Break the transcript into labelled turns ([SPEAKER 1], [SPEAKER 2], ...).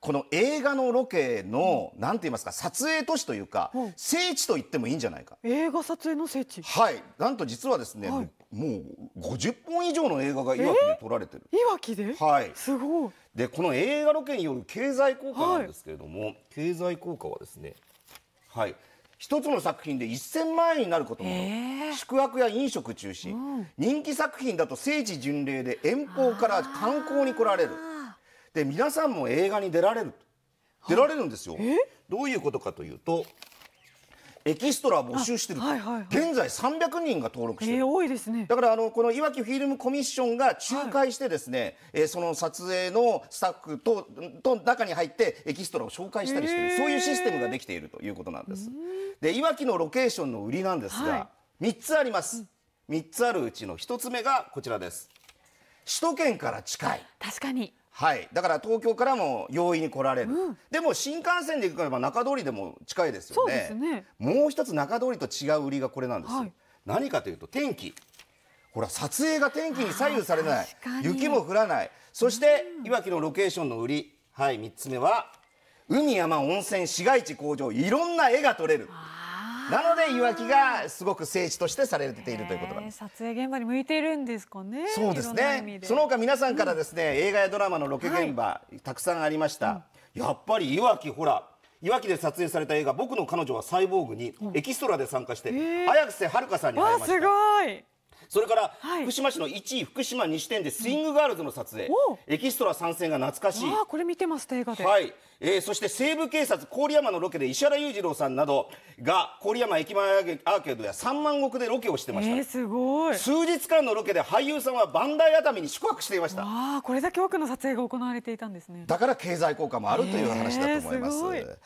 [SPEAKER 1] この映画のロケの、なんて言いますか、撮影都市というか、聖地と言ってもいいんじゃないか。映画撮影の聖地。はい、なんと実はですね、もう50本以上の映画がいわきで撮られてる。いわきで。はい。すごい。で、この映画ロケによる経済効果なんですけれども、経済効果はですね。はい。一つの作品で1000万円になることも、えー、宿泊や飲食中心、うん、人気作品だと聖地巡礼で遠方から観光に来られるで皆さんも映画に出られる出られるんですよ。どういうことかというとエキストラ募集してる、はいはいはい、現在300人が登録してる、えー、多いですねだからあのこのいわきフィルムコミッションが仲介してですね、はい、えー、その撮影のスタッフとと中に入ってエキストラを紹介したりしてる、えー、そういうシステムができているということなんですでいわきのロケーションの売りなんですが、はい、3つあります、うん、3つあるうちの1つ目がこちらです首都圏から近い確かにはい、だから東京からも容易に来られる、うん、でも新幹線で行くから中通りでも近いですよねそうですねもう一つ中通りと違う売りがこれなんですよ、はい、何かというと天気ほら撮影が天気に左右されない雪も降らないそして、うん、いわきのロケーションの売りはい3つ目は海山温泉市街地工場いろんな絵が撮れる。なのでいわきがすごく聖地としてされているということなんです撮影現場に向いているんですかねそうですねその他皆さんからですね、うん、映画やドラマのロケ現場、はい、たくさんありました、うん、やっぱりいわきほらいわきで撮影された映画「僕の彼女はサイボーグ」にエキストラで参加して、綾瀬はるかさんに会いましたすごいそれから福島市の1位福島西店でスイングガールズの撮影、エキストラ参戦が懐かしいあこれ見てます映画で、はいえー、そして西部警察郡山のロケで石原裕次郎さんなどが郡山駅前アーケードや三万石でロケをしてました、えー、すごい数日間のロケで俳優さんは磐梯熱海に宿泊していましたあこれだけ多くの撮影が行われていたんですねだから経済効果もあるという話だと思います、えーす